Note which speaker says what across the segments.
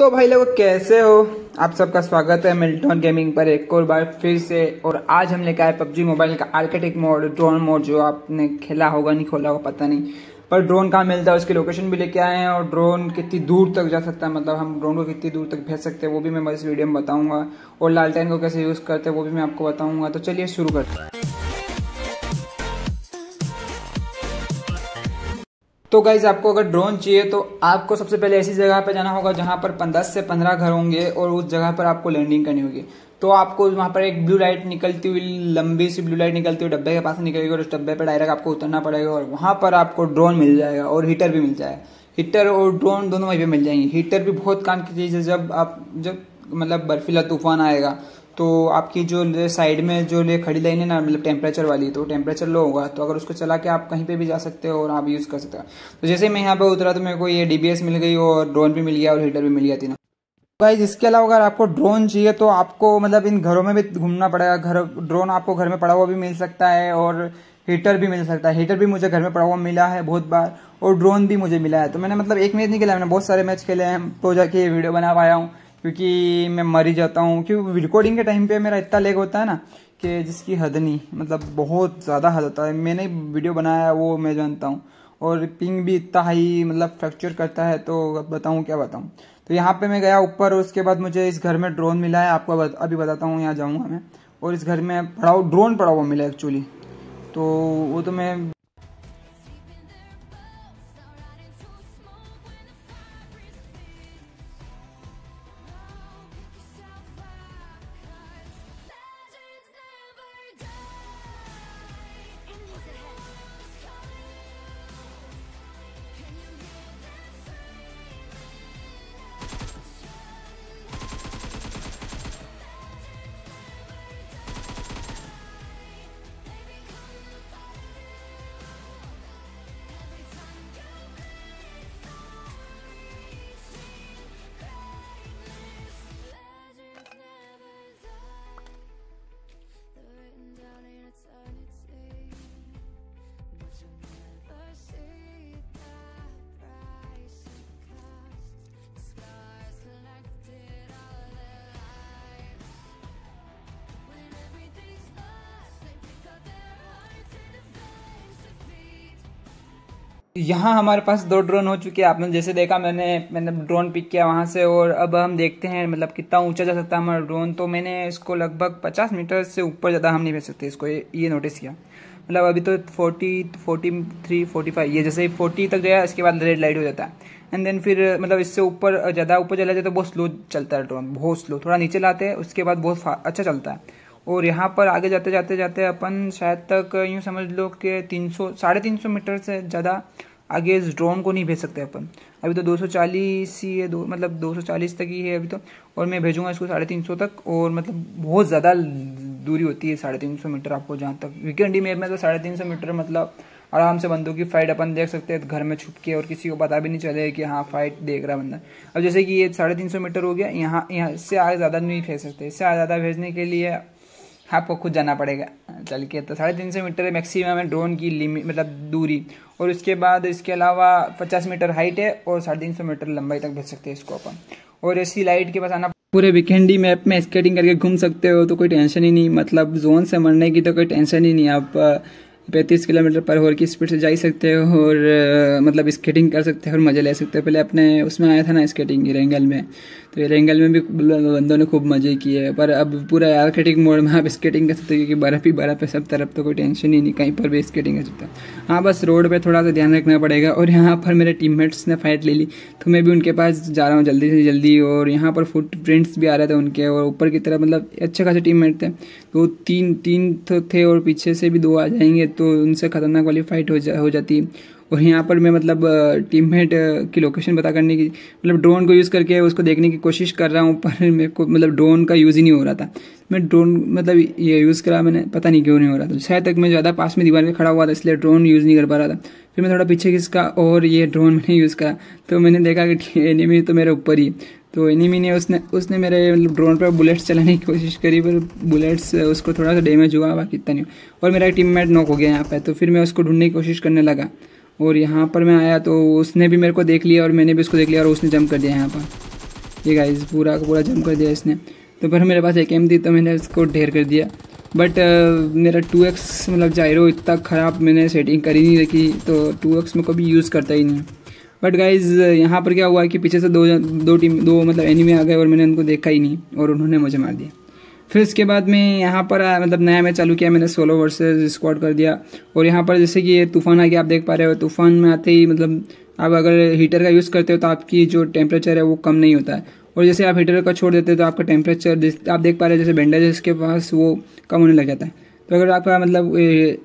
Speaker 1: तो भाई लोग कैसे हो आप सबका स्वागत है मिल्टन गेमिंग पर एक और बार फिर से और आज हम लेकर आए पबजी मोबाइल का आर्किटेक्ट मोड ड्रोन मोड जो आपने खेला होगा नहीं खोला होगा पता नहीं पर ड्रोन कहाँ मिलता है उसकी लोकेशन भी लेके आए हैं और ड्रोन कितनी दूर तक जा सकता है मतलब हम ड्रोन को कितनी दूर तक भेज सकते हैं वो भी मैं इस वीडियो में बताऊंगा और लालटेन को कैसे यूज़ करते हैं वो भी मैं आपको बताऊंगा तो चलिए शुरू करते हैं तो गाइज आपको अगर ड्रोन चाहिए तो आपको सबसे पहले ऐसी जगह पर जाना होगा जहाँ पर दस से पंद्रह घर होंगे और उस जगह पर आपको लैंडिंग करनी होगी तो आपको वहां पर एक ब्लू लाइट निकलती हुई लंबी सी ब्लू लाइट निकलती हुई डब्बे के पास निकलेगी और उस डब्बे पर डायरेक्ट आपको उतरना पड़ेगा और वहां पर आपको ड्रोन मिल जाएगा और हीटर भी मिल जाएगा हीटर और ड्रोन दोनों वहीं पर मिल जाएंगे हीटर भी बहुत काम की चीज़ है जब आप जब मतलब बर्फीला तूफान आएगा तो आपकी जो साइड में जो ले खड़ी लाइन है ना मतलब टेम्परेचर वाली तो टेम्परेचर लो होगा तो अगर उसको चला के आप कहीं पे भी जा सकते हो और आप यूज़ कर सकते हो तो जैसे मैं यहाँ पे उतरा तो मेरे को ये डीबीएस मिल गई और ड्रोन भी मिल गया और हीटर भी मिल गया ना गाइज इसके अलावा अगर आपको ड्रोन चाहिए तो आपको मतलब इन घरों में भी घूमना पड़ेगा घर ड्रोन आपको घर में पड़ा हुआ भी मिल सकता है और हीटर भी मिल सकता है हीटर भी मुझे घर में पड़ा हुआ मिला है बहुत बार और ड्रोन भी मुझे मिला है तो मैंने मतलब एक मैच नहीं खेला मैंने बहुत सारे मैच खेले हैं तो जाके ये वीडियो बना पाया हूँ क्योंकि मैं मर ही जाता हूँ क्योंकि रिकॉर्डिंग के टाइम पे मेरा इतना लेग होता है ना कि जिसकी हद नहीं मतलब बहुत ज़्यादा हद होता है मैंने वीडियो बनाया वो मैं जानता हूँ और पिंग भी इतना हाई मतलब फ्रैक्चर करता है तो बताऊँ क्या बताऊँ तो यहाँ पे मैं गया ऊपर उसके बाद मुझे इस घर में ड्रोन मिला है आपको बत, अभी बताता हूँ यहाँ जाऊँगा मैं और इस घर में पड़ा ड्रोन पड़ा हुआ मिला एक्चुअली तो वो तो मैं यहाँ हमारे पास दो ड्रोन हो चुके हैं आपने जैसे देखा मैंने मैंने ड्रोन पिक किया वहाँ से और अब हम देखते हैं मतलब कितना ऊंचा जा सकता है हमारा ड्रोन तो मैंने इसको लगभग 50 मीटर से ऊपर ज़्यादा हम नहीं भेज सकते इसको ये, नोटिस किया मतलब अभी तो 40 43 45 ये जैसे 40 तक गया इसके बाद रेड लाइट हो जाता है एंड देन फिर मतलब इससे ऊपर ज़्यादा ऊपर चला जाए तो बहुत स्लो चलता है ड्रोन बहुत स्लो थोड़ा नीचे लाते हैं उसके बाद बहुत अच्छा चलता है और यहाँ पर आगे जाते जाते जाते अपन शायद तक यूँ समझ लो कि 300 साढ़े तीन सौ मीटर से ज़्यादा आगे इस ड्रोन को नहीं भेज सकते अपन अभी तो 240 ही है दो मतलब 240 तक ही है अभी तो और मैं भेजूंगा इसको साढ़े तीन सौ तक और मतलब बहुत ज़्यादा दूरी होती है साढ़े तीन सौ मीटर आपको जहाँ तक वीकेंडी मेयर में तो साढ़े तीन सौ मीटर मतलब आराम से बंदों की फाइट अपन देख सकते हैं घर में छुप के और किसी को पता भी नहीं चले कि हाँ फाइट देख रहा बंदा अब जैसे कि ये साढ़े तीन सौ मीटर हो गया यहाँ यहाँ इससे आगे ज़्यादा नहीं भेज सकते इससे ज़्यादा भेजने के लिए आपको खुद जाना पड़ेगा चल के तो साढ़े तीन सौ मीटर है मैक्सिमम है ड्रोन की लिमिट मतलब दूरी और उसके बाद इसके अलावा पचास मीटर हाइट है और साढ़े तीन सौ मीटर लंबाई तक भेज सकते हैं इसको अपन और ऐसी लाइट के पास आना पूरे वीकेंडी मैप में स्केटिंग करके घूम सकते हो तो कोई टेंशन ही नहीं मतलब जोन से मरने की तो कोई टेंशन ही नहीं आप पैंतीस किलोमीटर पर होर की स्पीड से जा ही सकते हो और मतलब स्केटिंग कर सकते हो और मज़े ले सकते हो पहले अपने उसमें आया था ना स्केटिंग रेंगल में तो रेंगल में भी बंदों ने खूब मज़े किए पर अब पूरा आर्केटिक मोड में आप स्केटिंग कर सकते हो क्योंकि बर्फ़ ही बर्फ़ है सब तरफ तो कोई टेंशन ही नहीं कहीं पर भी स्केटिंग कर सकता हाँ बस रोड पर थोड़ा सा ध्यान रखना पड़ेगा और यहाँ पर मेरे टीम ने फाइट ले ली तो मैं भी उनके पास जा रहा हूँ जल्दी से जल्दी और यहाँ पर प्रिंट्स भी आ रहे थे उनके और ऊपर की तरफ मतलब अच्छे खासे टीम थे तो तीन तीन तो थे और पीछे से भी दो आ जाएंगे तो उनसे ख़तरनाक वाली फ़ाइट हो जा हो जाती और यहाँ पर मैं मतलब टीममेट की लोकेशन पता करने की मतलब ड्रोन को यूज़ करके उसको देखने की कोशिश कर रहा हूँ पर मेरे को मतलब ड्रोन का यूज़ ही नहीं हो रहा था मैं ड्रोन मतलब ये यूज़ करा मैंने पता नहीं क्यों नहीं हो रहा था शायद तक मैं ज़्यादा पास में दीवार में खड़ा हुआ था इसलिए ड्रोन यूज़ नहीं कर पा रहा था फिर मैं थोड़ा पीछे किसका और ये ड्रोन मैंने यूज़ करा तो मैंने देखा कि एनिमी तो मेरे ऊपर ही तो इन्हीं मैंने उसने उसने मेरे मतलब ड्रोन पर बुलेट्स चलाने की कोशिश करी पर बुलेट्स उसको थोड़ा सा डैमेज हुआ बाकी इतना नहीं और मेरा टीम मेट नॉक हो गया यहाँ पर तो फिर मैं उसको ढूंढने की कोशिश करने लगा और यहाँ पर मैं आया तो उसने भी मेरे को देख लिया और मैंने भी उसको देख लिया और उसने जंप कर दिया यहाँ पर ये गाइस पूरा का पूरा जंप कर दिया इसने तो पर मेरे पास एक एम थी तो मैंने उसको ढेर कर दिया बट uh, मेरा टू एक्स मतलब जायरो इतना ख़राब मैंने सेटिंग करी नहीं रखी तो टू एक्स में कभी यूज़ करता ही नहीं बट गाइज यहाँ पर क्या हुआ कि पीछे से दो दो टीम दो मतलब एनिमी आ गए और मैंने उनको देखा ही नहीं और उन्होंने मुझे मार दिया फिर इसके बाद में यहाँ पर मतलब नया मैच चालू किया मैंने सोलो वर्सेस स्क्वाड कर दिया और यहाँ पर जैसे कि ये तूफान आ गया आप देख पा रहे हो तूफान में आते ही मतलब आप अगर हीटर का यूज़ करते हो तो आपकी जो टेम्परेचर है वो कम नहीं होता है और जैसे आप हीटर का छोड़ देते हो तो आपका टेम्परेचर आप देख पा रहे हो जैसे बैंडेज के पास वो कम होने लग जाता है तो अगर आपका मतलब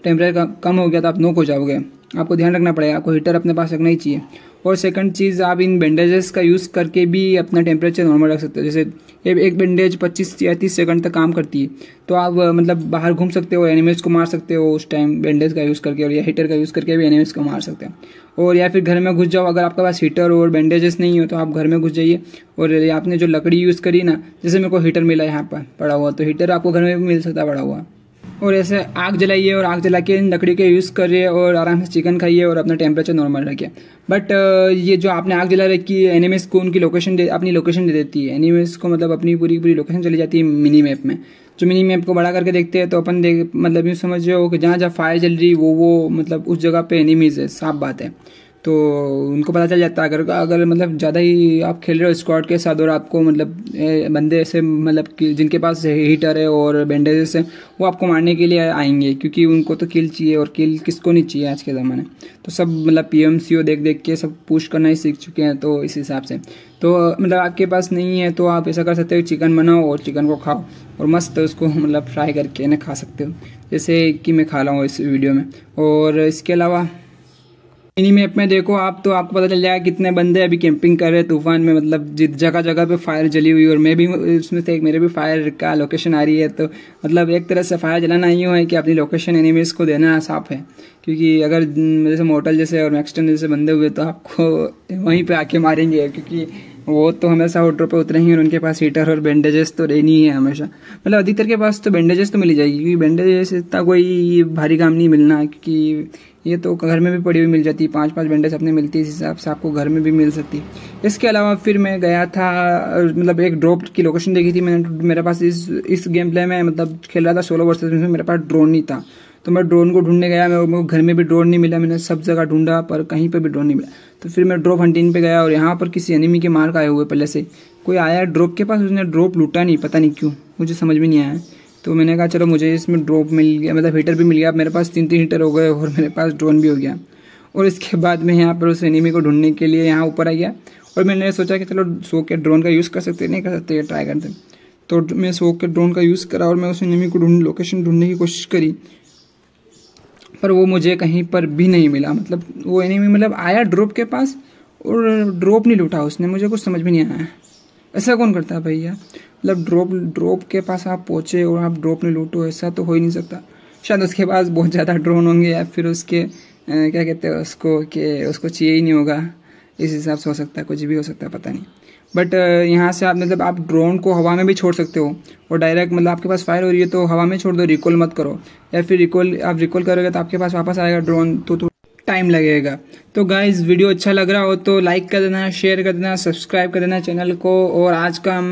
Speaker 1: टेम्परेचर कम हो गया तो आप नोक हो जाओगे आपको ध्यान रखना पड़ेगा आपको हीटर अपने पास रखना ही चाहिए और सेकंड चीज़ आप इन बैंडेजेस का यूज़ करके भी अपना टेम्परेचर नॉर्मल रख सकते हो जैसे एक बैंडेज 25 या 30 सेकंड तक काम करती है तो आप मतलब बाहर घूम सकते हो एनिमल्स को मार सकते हो उस टाइम बैंडेज का यूज़ करके और या हीटर का यूज़ करके भी एनिमल्स को मार सकते हो और या फिर घर में घुस जाओ अगर आपके पास हीटर और बैंडेजेस नहीं हो तो आप घर में घुस जाइए और आपने जो लकड़ी यूज़ करी ना जैसे मेरे को हीटर मिला यहाँ पर पड़ा हुआ तो हीटर आपको घर में भी मिल सकता है पड़ा हुआ और ऐसे आग जलाइए और आग जला के इन लकड़ी के यूज़ करिए और आराम से चिकन खाइए और अपना टेम्परेचर नॉर्मल रखिए बट ये जो आपने आग जला रखी है एनिमेस को उनकी लोकेशन दे अपनी लोकेशन दे देती है एनिमेस को मतलब अपनी पूरी पूरी लोकेशन चली जाती है मिनी मैप में जो मिनी मैप को बड़ा करके देखते हैं तो अपन देख मतलब यूँ समझ रहे हो कि जहाँ जहाँ फायर जल रही वो वो मतलब उस जगह पर एनिमीज़ है साफ बात है तो उनको पता चल जाता है अगर अगर मतलब ज़्यादा ही आप खेल रहे हो स्क्वाड के साथ और आपको मतलब बंदे ऐसे मतलब जिनके पास हीटर है और बैंडेजेस हैं वो आपको मारने के लिए आएंगे क्योंकि उनको तो किल चाहिए और किल किसको नहीं चाहिए आज के ज़माने तो सब मतलब पी एम सी ओ देख देख के सब पुश करना ही सीख चुके हैं तो इस हिसाब से तो मतलब आपके पास नहीं है तो आप ऐसा कर सकते हो चिकन बनाओ और चिकन को खाओ और मस्त उसको मतलब फ्राई करके ना खा सकते हो जैसे कि मैं खा रहा हूँ इस वीडियो में और इसके अलावा इन्हीं मैप में देखो आप तो आपको पता चल जाएगा कितने बंदे अभी कैंपिंग कर रहे हैं तूफान में मतलब जगह जगह पे फायर जली हुई और मैं भी उसमें से एक मेरे भी फायर का लोकेशन आ रही है तो मतलब एक तरह से फायर जलाना यूँ है कि अपनी लोकेशन एनिमीज को देना साफ है क्योंकि अगर जैसे मोटल जैसे और मैक्सटन जैसे बंदे हुए तो आपको वहीं पर आके मारेंगे क्योंकि वो तो हमेशा आउटडोर पर उतरे ही और उनके पास हीटर और बैंडेजेस तो रहनी है हमेशा मतलब अधिकतर के पास तो बैंडेजेस तो मिली जाएगी क्योंकि बैंडेजेस इतना कोई भारी काम नहीं मिलना क्योंकि ये तो घर में भी पड़ी हुई मिल जाती है पाँच पाँच बैंडेज अपने मिलती है इस हिसाब से आपको घर में भी मिल सकती है इसके अलावा फिर मैं गया था मतलब एक ड्रॉप की लोकेशन देखी थी मैंने मेरे पास इस इस गेम प्ले में मतलब खेल रहा था सोलो वर्सेस में मेरे पास ड्रोन नहीं था तो मैं ड्रोन को ढूंढने गया मैं मेरे घर में भी ड्रोन नहीं मिला मैंने सब जगह ढूंढा पर कहीं पर भी ड्रोन नहीं मिला तो फिर मैं ड्रॉप हंटिंग पे गया और यहाँ पर किसी एनिमी के मार्क आए हुए पहले से कोई आया ड्रॉप के पास उसने ड्रॉप लूटा नहीं पता नहीं क्यों मुझे समझ में नहीं आया तो मैंने कहा चलो मुझे इसमें ड्रॉप मिल गया मतलब हीटर भी मिल गया मेरे पास तीन तीन हीटर हो गए और मेरे पास ड्रोन भी हो गया और इसके बाद मैं यहाँ पर उस एनिमी को ढूंढने के लिए यहाँ ऊपर आ गया और मैंने सोचा कि चलो सो के ड्रोन का यूज़ कर सकते नहीं कर सकते ट्राई करते तो मैं सो के ड्रोन का यूज़ करा और मैं उस एनिमी को ढूंढ लोकेशन ढूंढने की कोशिश करी पर वो मुझे कहीं पर भी नहीं मिला मतलब वो एनिमी मतलब आया ड्रोप के पास और ड्रॉप नहीं लूटा उसने मुझे कुछ समझ में नहीं आया ऐसा कौन करता है भैया मतलब ड्रॉप ड्रॉप के पास आप पहुँचे और आप ड्रॉप नहीं लूटो ऐसा तो हो ही नहीं सकता शायद उसके पास बहुत ज़्यादा ड्रोन होंगे या फिर उसके क्या कहते हैं उसको कि उसको चाहिए ही नहीं होगा इस हिसाब से हो सकता है कुछ भी हो सकता है पता नहीं बट uh, यहाँ से आप मतलब आप ड्रोन को हवा में भी छोड़ सकते हो और डायरेक्ट मतलब आपके पास फायर हो रही है तो हवा में छोड़ दो रिकॉल मत करो या फिर रिकॉल आप रिकॉल करोगे तो आपके पास वापस आएगा ड्रोन तो थोड़ा तो टाइम लगेगा तो गाइज वीडियो अच्छा लग रहा हो तो लाइक कर देना शेयर कर देना सब्सक्राइब कर देना चैनल को और आज का हम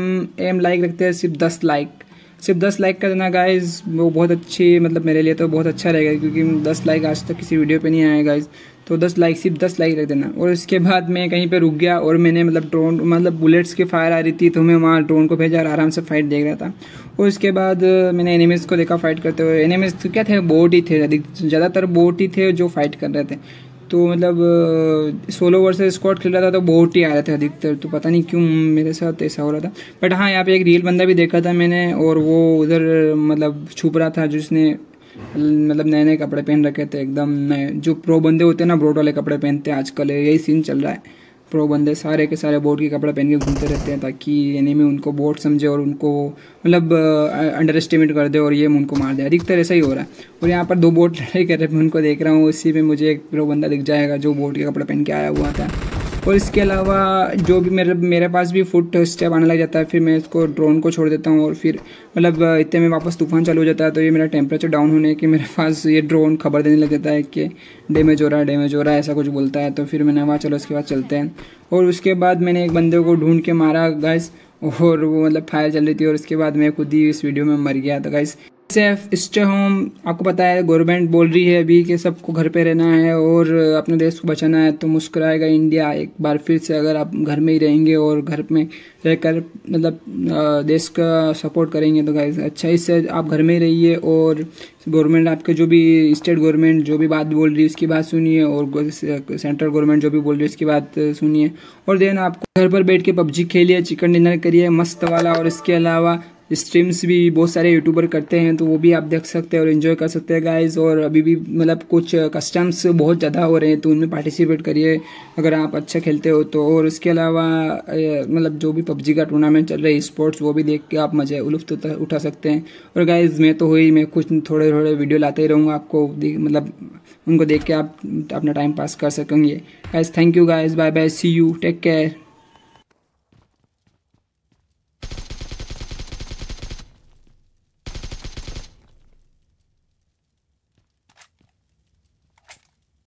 Speaker 1: एम लाइक रखते हैं सिर्फ दस लाइक सिर्फ दस लाइक कर देना गाइज वो बहुत अच्छी मतलब मेरे लिए तो बहुत अच्छा रहेगा क्योंकि दस लाइक आज तक किसी वीडियो पे नहीं आया गाइज़ तो दस लाइक सिर्फ दस लाइक रख देना और इसके बाद मैं कहीं पे रुक गया और मैंने मतलब ड्रोन मतलब बुलेट्स की फायर आ रही थी तो मैं वहाँ ड्रोन को भेजा और आराम से फाइट देख रहा था और उसके बाद मैंने एनिमेस को देखा फाइट करते हुए एनिमेस तो क्या थे बोट ही थे ज़्यादातर बोट ही थे जो फाइट कर रहे थे तो मतलब सोलो वर्सेस स्क्वाड खेल रहा था तो बहुत ही आ रहे थे अधिकतर तो पता नहीं क्यों मेरे साथ ऐसा हो रहा था बट हाँ यहाँ पे एक रियल बंदा भी देखा था मैंने और वो उधर मतलब छुप रहा था जिसने मतलब नए नए कपड़े पहन रखे थे एकदम नए जो प्रो बंदे होते हैं ना ब्रोड वाले कपड़े पहनते हैं आजकल यही सीन चल रहा है प्रो बंदे सारे के सारे बोर्ड के कपड़े पहन के घूमते रहते हैं ताकि एनिमी उनको बोर्ड समझे और उनको मतलब अंडर एस्टिमेट कर दे और ये उनको मार दे अधिकतर ऐसा ही हो रहा है और यहाँ पर दो बोर्ड लड़ाई कर रहे मैं उनको देख रहा हूँ उसी में मुझे एक प्रो बंदा दिख जाएगा जो बोर्ड के कपड़े पहन के आया हुआ था और इसके अलावा जो भी मेरे मेरे पास भी फुट स्टेप आने लग जाता है फिर मैं इसको ड्रोन को छोड़ देता हूँ और फिर मतलब इतने में वापस तूफान चालू हो जाता है तो ये मेरा टेम्परेचर डाउन होने की मेरे पास ये ड्रोन खबर देने लग जाता है कि डैमेज हो रहा है डैमेज हो रहा है ऐसा कुछ बोलता है तो फिर मैंने वहाँ चलो उसके बाद चलते हैं और उसके बाद मैंने एक बंदे को ढूंढ के मारा गैस और वो मतलब फायर चल रही थी और उसके बाद मैं खुद ही इस वीडियो में मर गया था गैस सेफ स्टे होम आपको पता है गवर्नमेंट बोल रही है अभी कि सबको घर पे रहना है और अपने देश को बचाना है तो मुस्कुराएगा इंडिया एक बार फिर से अगर आप घर में ही रहेंगे और घर में रहकर मतलब देश का सपोर्ट करेंगे तो गाइज अच्छा इससे आप घर में ही रहिए और गवर्नमेंट आपके जो भी स्टेट गवर्नमेंट जो भी बात बोल रही है उसकी बात सुनिए और सेंट्रल गवर्नमेंट जो भी बोल रही है उसकी बात सुनिए और देन आपको घर पर बैठ के पबजी खेलिए चिकन डिनर करिए मस्त वाला और इसके अलावा स्ट्रीम्स भी बहुत सारे यूट्यूबर करते हैं तो वो भी आप देख सकते हैं और इन्जॉय कर सकते हैं गाइज और अभी भी मतलब कुछ कस्टम्स बहुत ज़्यादा हो रहे हैं तो उनमें पार्टिसिपेट करिए अगर आप अच्छा खेलते हो तो और उसके अलावा मतलब जो भी पबजी का टूर्नामेंट चल रहा है स्पोर्ट्स वो भी देख के आप मज़े लुफ्त तो उठा सकते हैं और गाइज मैं तो हुई मैं कुछ थोड़े थोड़े वीडियो लाते ही रहूँगा आपको मतलब उनको देख के आप अपना टाइम पास कर सकेंगे guys thank you guys bye bye see you take care